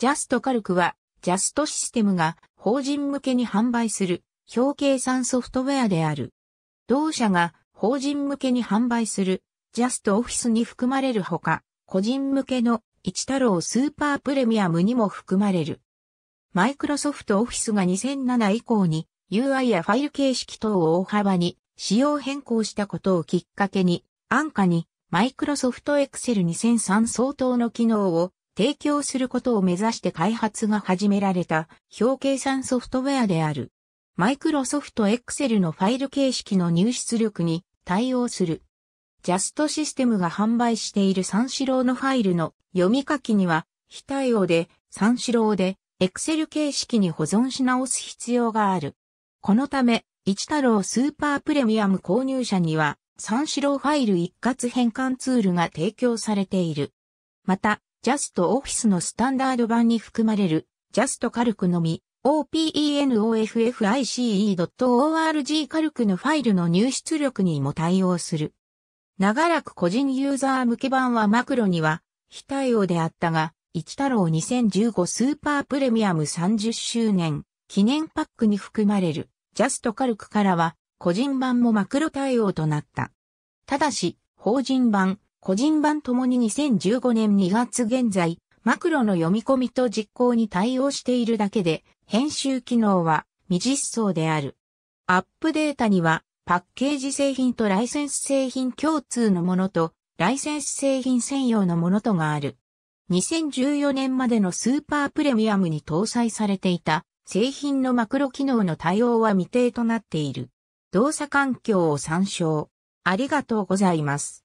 ジャストカルクは、ジャストシステムが法人向けに販売する表計算ソフトウェアである。同社が法人向けに販売するジャストオフィスに含まれるほか、個人向けの一太郎スーパープレミアムにも含まれる。マイクロソフトオフィスが2007以降に UI やファイル形式等を大幅に仕様変更したことをきっかけに、安価にマイクロソフトエクセル2003相当の機能を提供することを目指して開発が始められた表計算ソフトウェアである。マイクロソフト Excel のファイル形式の入出力に対応する。ジャストシステムが販売している三四郎のファイルの読み書きには非対応で三四郎で Excel 形式に保存し直す必要がある。このため、一太郎スーパープレミアム購入者には三四郎ファイル一括変換ツールが提供されている。また、ジャストオフィスのスタンダード版に含まれる、ジャストカルクのみ、openoffice.org カルクのファイルの入出力にも対応する。長らく個人ユーザー向け版はマクロには非対応であったが、一太郎2015スーパープレミアム30周年記念パックに含まれるジャストカルクからは個人版もマクロ対応となった。ただし、法人版、個人版ともに2015年2月現在、マクロの読み込みと実行に対応しているだけで、編集機能は未実装である。アップデータには、パッケージ製品とライセンス製品共通のものと、ライセンス製品専用のものとがある。2014年までのスーパープレミアムに搭載されていた製品のマクロ機能の対応は未定となっている。動作環境を参照。ありがとうございます。